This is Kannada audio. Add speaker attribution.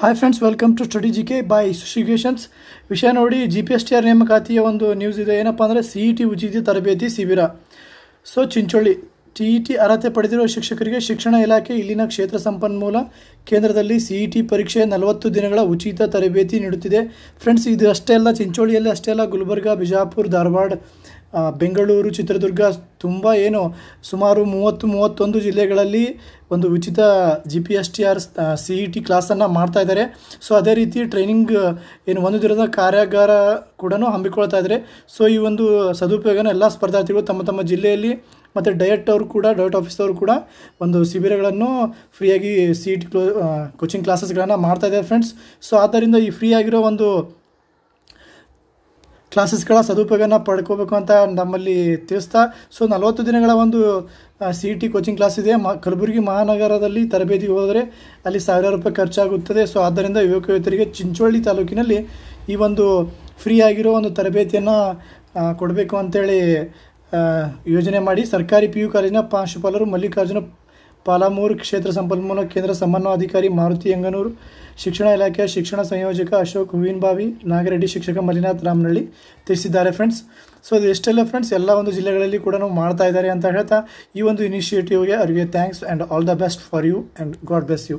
Speaker 1: hi friends welcome to study G K by ಶಿಗೇಷನ್ಸ್ ವಿಷಯ ನೋಡಿ G P S T R ನೇಮಕಾತಿಯ ಒಂದು ನ್ಯೂಸ್ ಇದೆ ಏನಪ್ಪ ಅಂದರೆ ಸಿ ಇ e ಟಿ ಉಚಿತ ತರಬೇತಿ ಶಿಬಿರ so Chincholi T E T ಅರ್ಹತೆ ಪಡೆದಿರುವ ಶಿಕ್ಷಕರಿಗೆ ಶಿಕ್ಷಣ ಇಲಾಖೆ ಇಲ್ಲಿನ ಕ್ಷೇತ್ರ ಸಂಪನ್ಮೂಲ ಕೇಂದ್ರದಲ್ಲಿ ಸಿ ಇ ಟಿ ಪರೀಕ್ಷೆ ನಲವತ್ತು ದಿನಗಳ ಉಚಿತ ತರಬೇತಿ ನೀಡುತ್ತಿದೆ ಫ್ರೆಂಡ್ಸ್ ಇದು ಅಷ್ಟೇ ಅಲ್ಲ ಚಿಂಚೋಳಿಯಲ್ಲಿ ಅಷ್ಟೇ ಅಲ್ಲ ಗುಲ್ಬರ್ಗ ಬಿಜಾಪುರ್ ಧಾರವಾಡ ಬೆಂಗಳೂರು ಚಿತ್ರದುರ್ಗ ತುಂಬ ಏನು ಸುಮಾರು ಮೂವತ್ತು ಮೂವತ್ತೊಂದು ಜಿಲ್ಲೆಗಳಲ್ಲಿ ಒಂದು ಉಚಿತ G P S T R C E T ಕ್ಲಾಸನ್ನು ಮಾಡ್ತಾ ಇದ್ದಾರೆ ಸೊ ಅದೇ ರೀತಿ ಟ್ರೈನಿಂಗ್ ಏನು ಒಂದು ದಿನದ ಕಾರ್ಯಾಗಾರ ಕೂಡ ಹಮ್ಮಿಕೊಳ್ತಾ ಇದ್ದಾರೆ ಸೊ ಈ ಒಂದು ಸದುಪಯೋಗನ ಎಲ್ಲ ಸ್ಪರ್ಧಾರ್ಥಿಗಳು ತಮ್ಮ ತಮ್ಮ ಜಿಲ್ಲೆಯಲ್ಲಿ ಮತ್ತು ಡಯಟ್ ಅವರು ಕೂಡ ಡಯಟ್ ಆಫೀಸರ್ ಕೂಡ ಒಂದು ಶಿಬಿರಗಳನ್ನು ಫ್ರೀಯಾಗಿ ಸಿ ಇ ಟಿ ಕ್ಲೋ ಕೋಚಿಂಗ್ ಕ್ಲಾಸಸ್ಗಳನ್ನು ಮಾಡ್ತಾ ಇದ್ದಾರೆ ಫ್ರೆಂಡ್ಸ್ ಸೊ ಆದ್ದರಿಂದ ಈ ಫ್ರೀ ಆಗಿರೋ ಒಂದು ಕ್ಲಾಸಸ್ಗಳ ಸದುಪಯೋಗನ ಪಡ್ಕೋಬೇಕು ಅಂತ ನಮ್ಮಲ್ಲಿ ತಿಳಿಸ್ತಾ ಸೊ ನಲವತ್ತು ದಿನಗಳ ಒಂದು C E T coaching class ಇದೆ ಮ ಕಲಬುರಗಿ ಮಹಾನಗರದಲ್ಲಿ ತರಬೇತಿಗೆ ಹೋದರೆ ಅಲ್ಲಿ ಸಾವಿರಾರು ರೂಪಾಯಿ ಖರ್ಚಾಗುತ್ತದೆ ಸೊ ಆದ್ದರಿಂದ ಯುವಕ ಯುವತಿಯರಿಗೆ ಚಿಂಚೋಳಿ ತಾಲೂಕಿನಲ್ಲಿ ಈ ಒಂದು ಫ್ರೀ ಆಗಿರೋ ಒಂದು ತರಬೇತಿಯನ್ನು ಕೊಡಬೇಕು ಅಂತೇಳಿ ಯೋಜನೆ ಮಾಡಿ ಸರ್ಕಾರಿ ಪಿ ಯು ಕಾಲೇಜಿನ ಪ್ರಾಂಶುಪಾಲರು ಮಲ್ಲಿಕಾರ್ಜುನ ಪಾಲಮೂರು ಕ್ಷೇತ್ರ ಸಂಪನ್ಮೂಲ ಕೇಂದ್ರ ಸಮನ್ವಯಾಧಿಕಾರಿ ಮಾರುತಿ ಯಂಗನೂರು ಶಿಕ್ಷಣ ಇಲಾಖೆಯ ಶಿಕ್ಷಣ ಸಂಯೋಜಕ ಅಶೋಕ್ ಬಾವಿ ನಾಗರೆಡ್ಡಿ ಶಿಕ್ಷಕ ಮಲ್ಲಿನಾಥ್ ರಾಮನಳ್ಳಿ ತಿಳಿಸಿದ್ದಾರೆ ಫ್ರೆಂಡ್ಸ್ ಸೊ ಅದು ಎಷ್ಟೆಲ್ಲ ಫ್ರೆಂಡ್ಸ್ ಎಲ್ಲ ಒಂದು ಜಿಲ್ಲೆಗಳಲ್ಲಿ ಕೂಡ ನಾವು ಮಾಡ್ತಾ ಇದ್ದಾರೆ ಅಂತ ಹೇಳ್ತಾ ಈ ಒಂದು ಇನಿಷಿಯೇಟಿವ್ಗೆ ಅವರಿಗೆ thanks and all the best for you and God bless you